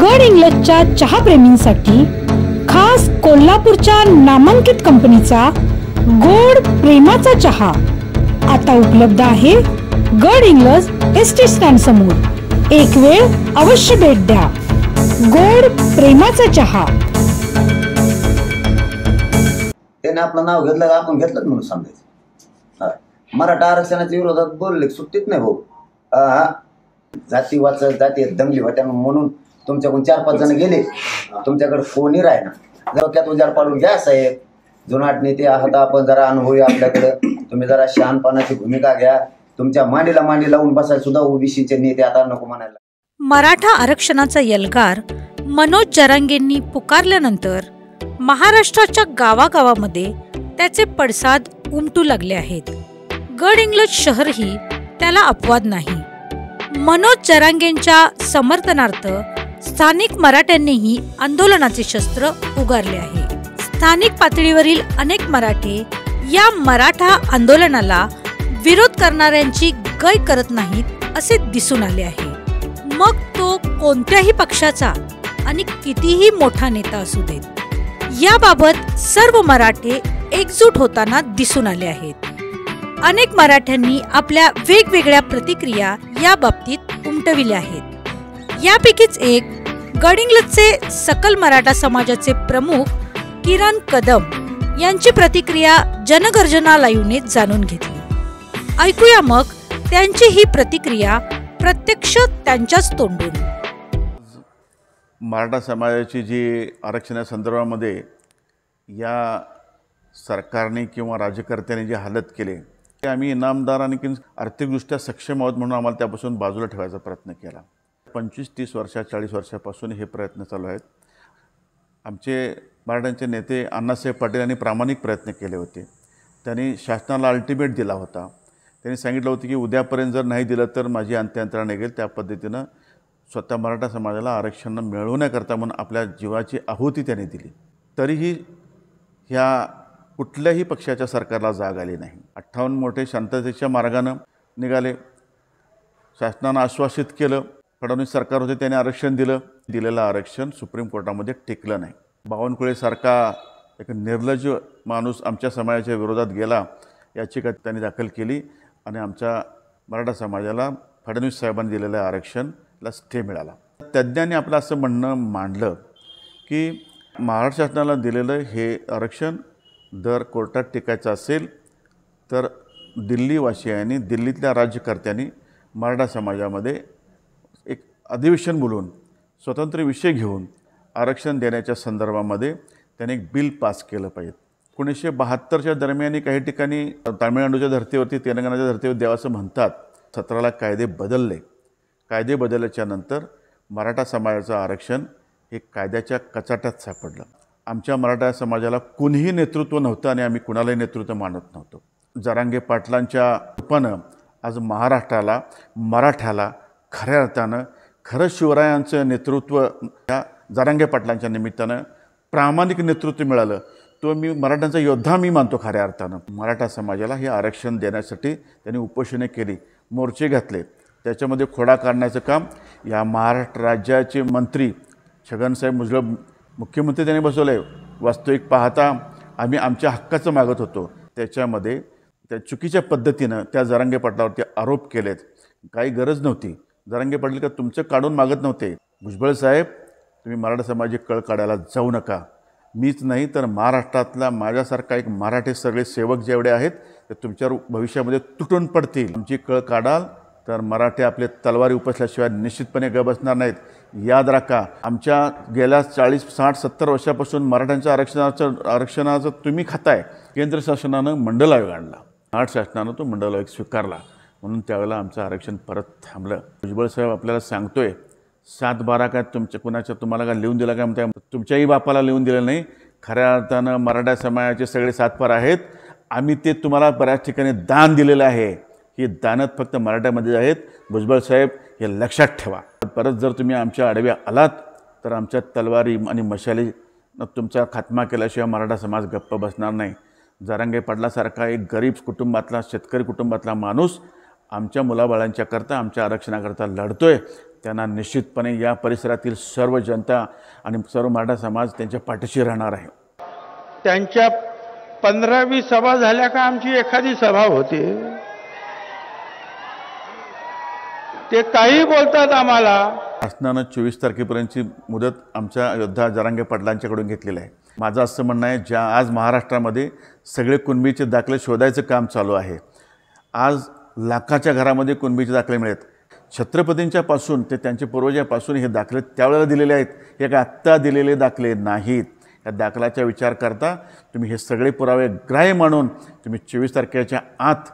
गड इंग्लजच्या चहाप्रेमींसाठी खास कोल्हापूरच्या नामांकित कंपनीचा गोड प्रेमाचा चहा आता उपलब्ध आहे गड इंग्लज एस टी स्टँड समोर एक वेळ अवश्य भेट द्या गोड प्रेमाचा चहा त्याने आपलं नाव घेतलं का आपण घेतलं म्हणून सांगायचं मराठा आरक्षणाच्या विरोधात बोलले सुट्टीत नाही भाऊ जाती वाचत जाती दंगली होत्या म्हणून तुमच्याकडून चार पाच जण गेले तुमच्याकडे कोणी राहिना त्या उजार पाडून घ्या साहेब जुनाट नेते आहात आपण जरा अनुभव आपल्याकडं तुम्ही जरा शहानपणाची भूमिका घ्या तुमच्या मांडीला मांडी लावून बसायला सुद्धा ओबीसीचे नेते आता नको म्हणायला मराठा आरक्षणाचा यलगार मनोज जरांगेंनी पुकारल्यानंतर महाराष्ट्राच्या गावागावामध्ये त्याचे पडसाद उमटू लागले आहेत गड इंग्लज शहरही त्याला अपवाद नाही मनोज जरांगेंच्या समर्थनार्थ स्थानिक मराठ्यांनीही आंदोलनाचे शस्त्र उगारले आहे स्थानिक पातळीवरील अनेक मराठे या मराठा आंदोलनाला विरोध करणाऱ्यांची गय करत नाहीत असे दिसून आले आहे मग तो कोणत्याही पक्षाचा आणि कितीही मोठा नेता असू देत याबाबत सर्व मराठे एकजूट होताना दिसून आले आहेत अनेक मराठ्यांनी आपल्या वेगवेगळ्या प्रतिक्रिया या बाबतीत उमटविल्या आहेत यापैकीच एक गडिंगलचे सकल मराठा समाजाचे प्रमुख किरण कदम यांची प्रतिक्रिया जनगर्जना लाईव्हने जाणून घेतली ऐकूया मग त्यांची ही प्रतिक्रिया प्रत्यक्ष त्यांच्याच तोंडून मराठा समाजाची जी आरक्षणासंदर्भामध्ये या सरकारने किंवा राज्यकर्त्यांनी जे हालत केले ते आम्ही इनामदार आणखी आर्थिकदृष्ट्या सक्षम आहोत म्हणून आम्हाला त्यापासून बाजूला ठेवायचा प्रयत्न केला पंचवीस तीस वर्षा चाळीस वर्षापासून हे प्रयत्न चालू आहेत आमचे मराठ्यांचे नेते अण्णासाहेब पाटील यांनी प्रामाणिक प्रयत्न केले होते त्यांनी शासनाला अल्टिमेट दिला होता त्यांनी सांगितलं होतं की उद्यापर्यंत जर नाही दिलं तर माझी अंत्ययंत्रणा निघेल त्या पद्धतीनं स्वतः मराठा समाजाला आरक्षण मिळवण्याकरता म्हणून आपल्या जीवाची आहुती त्यांनी दिली तरीही ह्या कुठल्याही पक्षाच्या सरकारला जाग आली नाही अठ्ठावन्न मोठे शांततेच्या मार्गानं निघाले शासनानं आश्वासित केलं फडणवीस सरकार होते त्याने आरक्षण दिलं दिलेलं आरक्षण सुप्रीम कोर्टामध्ये टिकलं नाही बावनकुळेसारखा एक निर्लज माणूस आमच्या समाजाच्या विरोधात गेला याचिका त्यांनी दाखल केली आणि आमच्या मराठा समाजाला फडणवीस साहेबांनी दिलेलं आरक्षणला स्टे मिळाला तज्ज्ञांनी आपलं असं म्हणणं मांडलं की महाराष्ट्र शासनाला दिलेलं हे आरक्षण दर कोर्टात टिकायचं असेल तर दिल्लीवासियांनी दिल्लीतल्या राज्यकर्त्यांनी मराठा समाजामध्ये अधिवेशन बोलून स्वतंत्र विषय घेऊन आरक्षण देण्याच्या संदर्भामध्ये त्यांनी एक बिल पास केलं पाहिजे एकोणीसशे बहात्तरच्या दरम्यान काही ठिकाणी तामिळनाडूच्या धर्तीवरती तेलंगणाच्या धर्तीवर असं म्हणतात सतराला कायदे बदलले कायदे बदलल्याच्या नंतर मराठा समाजाचं आरक्षण हे कायद्याच्या कचाट्यात सापडलं आमच्या मराठा समाजाला कुणीही नेतृत्व नव्हतं आणि आम्ही कुणालाही नेतृत्व मानत नव्हतो जरांगे पाटलांच्या रूपानं आज महाराष्ट्राला मराठ्याला खऱ्या अर्थानं खरं शिवरायांचं नेतृत्व या जारांगे पाटलांच्या निमित्तानं प्रामाणिक नेतृत्व मिळालं तो मी मराठ्यांचा योद्धा मी मानतो खऱ्या अर्थानं मराठा समाजाला हे आरक्षण देण्यासाठी त्यांनी उपोषणे केली मोर्चे घातले त्याच्यामध्ये खोडा काढण्याचं काम या महाराष्ट्र राज्याचे मंत्री छगनसाहेब मुजळ मुख्यमंत्री त्यांनी बसवले वास्तविक पाहता आम्ही आमच्या हक्काचं मागत होतो त्याच्यामध्ये त्या चुकीच्या पद्धतीनं त्या जरांगे पाटलावरती आरोप केलेत काही गरज नव्हती जरांगे पाटील का तुमचं काढून मागत नव्हते भुजबळ साहेब तुम्ही मराठा समाजी कळ काढायला जाऊ नका मीच नाही तर महाराष्ट्रातला माझ्यासारखा एक मराठी सगळे सेवक जेवढे आहेत ते तुमच्यावर भविष्यामध्ये तुटून पडतील तुमची कळ काढाल तर मराठे आपले तलवारी उपसल्याशिवाय निश्चितपणे ग बसणार नाहीत याद राखा आमच्या गेल्या चाळीस साठ सत्तर वर्षापासून मराठ्यांच्या आरक्षणाचं आरक्षणाचं तुम्ही खाताय केंद्र शासनानं मंडल आयोग आणला महाराष्ट्र शासनानं तो मंडल आयोग स्वीकारला म्हणून त्यावेळेला आमचं आरक्षण परत थांबलं भुजबळ साहेब आपल्याला सांगतोय सात बारा काय तुमच्या कुणाच्या तुम्हाला काय लिहून दिला काय म्हणता तुमच्याही बापाला लिहून दिलं नाही खऱ्या अर्थानं मराठा समाजाचे सगळे सातपार आहेत आम्ही ते तुम्हाला बऱ्याच ठिकाणी दान दिलेलं आहे ही दानत फक्त मराठ्यामध्ये आहेत भुजबळ साहेब हे लक्षात ठेवा परत जर तुम्ही आमच्या आडव्या आलात तर आमच्या तलवारी आणि मशाली तुमचा खात्मा केल्याशिवाय मराठा समाज गप्प बसणार नाही जारांगे पडल्यासारखा एक गरीब कुटुंबातला शेतकरी कुटुंबातला माणूस आमच्या मुलाबाळांच्याकरता आमच्या आरक्षणाकरता लढतो आहे त्यांना निश्चितपणे या परिसरातील सर्व जनता आणि सर्व मराठा समाज त्यांच्या पाठीशी राहणार आहे त्यांच्या पंधरावी सभा झाल्या का आमची एखादी सभा होती ते काही बोलतात आम्हाला शासनानं चोवीस तारखेपर्यंतची मुदत आमच्या योद्धा जरांगे पाटलांच्याकडून घेतलेली आहे माझं असं म्हणणं आहे ज्या आज महाराष्ट्रामध्ये सगळे कुणबीचे दाखले शोधायचं काम चालू आहे आज लाखाच्या घरामध्ये कुणबीचे दाखले मिळेल छत्रपतींच्यापासून ते त्यांच्या पूर्वजापासून हे दाखले त्यावेळेला दिलेले आहेत हे काय आत्ता दिलेले दाखले नाहीत या दाखलाचा विचार करता तुम्ही हे सगळे पुरावे ग्राह्य मानून तुम्ही चोवीस तारखेच्या आत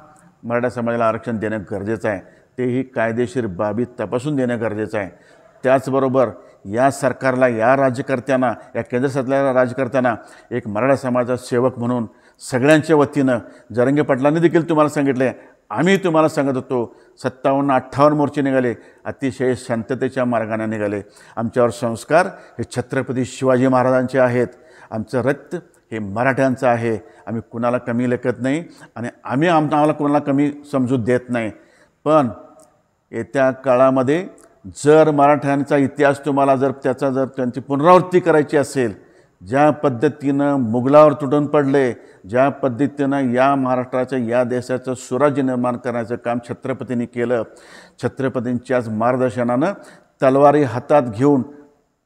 मराठा समाजाला आरक्षण देणं गरजेचं आहे तेही कायदेशीर बाबी तपासून देणं गरजेचं आहे त्याचबरोबर या सरकारला या राज्यकर्त्यांना या केंद्र सरकारला राज्यकर्त्यांना एक मराठा समाजाचा सेवक म्हणून सगळ्यांच्या वतीनं जरंगे पाटलांनी देखील तुम्हाला सांगितलं आम्ही तुम्हाला सांगत होतो सत्तावन्न अठ्ठावन्न मोर्चे निघाले अतिशय शांततेच्या मार्गाने निघाले आमच्यावर संस्कार हे छत्रपती शिवाजी महाराजांचे आहेत आमचं रक्त हे मराठ्यांचं आहे आम्ही कुणाला कमी लेखत नाही आणि आम्ही आम्हाला कोणाला कमी समजूत देत नाही पण येत्या काळामध्ये जर मराठ्यांचा इतिहास तुम्हाला जर त्याचा जर त्यांची पुनरावृत्ती करायची असेल ज्या पद्धतीनं मुघलावर तुटून पडले ज्या पद्धतीनं या महाराष्ट्राच्या या देशाचं स्वराज्य निर्माण करण्याचं काम छत्रपतींनी केलं छत्रपतींच्याच मार्गदर्शनानं तलवारी हातात घेऊन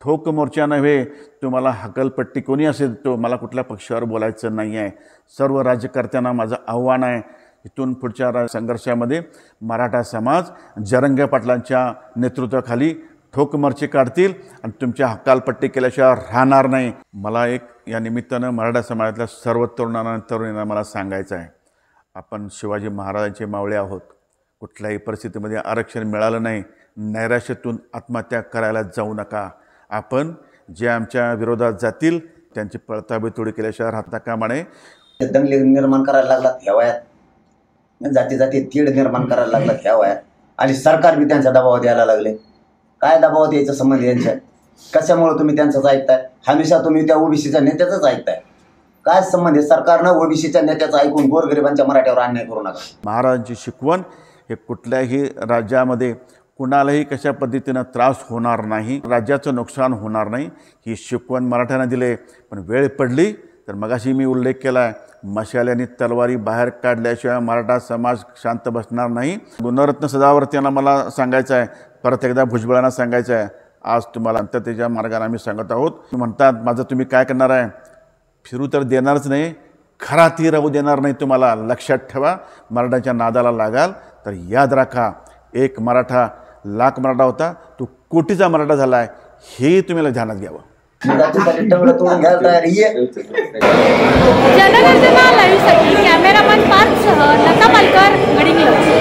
ठोक मोर्चा नव्हे तुम्हाला हकलपट्टी कोणी असेल तो मला कुठल्या पक्षावर बोलायचं नाही आहे सर्व राज्यकर्त्यांना माझं आव्हान आहे इथून पुढच्या संघर्षामध्ये मराठा समाज जरंग्या पाटलांच्या नेतृत्वाखाली ठोक मर्ची काढतील आणि तुमच्या हकालपट्टी केल्याशिवाय राहणार नाही मला एक या निमित्तानं मराठा समाजातल्या सर्व तरुणांना तरुणींना मला सांगायचं आहे आपण शिवाजी महाराजांचे मावळे आहोत कुठल्याही परिस्थितीमध्ये आरक्षण मिळालं नाही नैराश्यातून आत्महत्या करायला जाऊ नका आपण जे आमच्या विरोधात जातील त्यांची पळताबी तोडी केल्याशिवाय राहता कामाने दंगली निर्माण करायला लागला त्या वयात जाती जाती तीड निर्माण करायला लागला त्या वयात आणि सरकार बी त्यांचा दबाव द्यायला लागले काय दबाव याचा संबंध यांच्या कशामुळे तुम्ही त्यांचाच ऐकताय हमेशा तुम्ही त्या ओबीसीच्या नेत्याचाच ऐकताय काय संबंध आहे सरकारनं ओबीसीच्या नेत्याचं ऐकून गोरगरिबांच्या मराठ्यावर अन्याय करू नका महाराजांची शिकवण हे कुठल्याही राज्यामध्ये कुणालाही कशा पद्धतीनं त्रास होणार नाही राज्याचं नुकसान होणार नाही ही शिकवण मराठ्यांना दिले पण वेळ पडली तर मगाशी मी उल्लेख केला आहे मशाल्याने तलवारी बाहेर काढल्याशिवाय मराठा समाज शांत बसणार नाही गुणरत्न सदावर्त यांना मला सांगायचं आहे परत एकदा भुजबळांना सांगायचं आहे आज तुम्हाला अंततेच्या मार्गाने आम्ही सांगत आहोत म्हणतात माझं तुम्ही काय करणार आहे फिरू तर देणारच नाही खरा ती राहू देणार नाही तुम्हाला लक्षात ठेवा मराठाच्या नादाला लागाल तर याद राखा एक मराठा लाख मराठा होता तो कोटीचा मराठा झाला आहे हे तुम्हाला ध्यानात घ्यावं तू टंगडं तोडून घ्यायला तयारी कॅमेरामन पार्कसह लता पालकर गडिंग्लज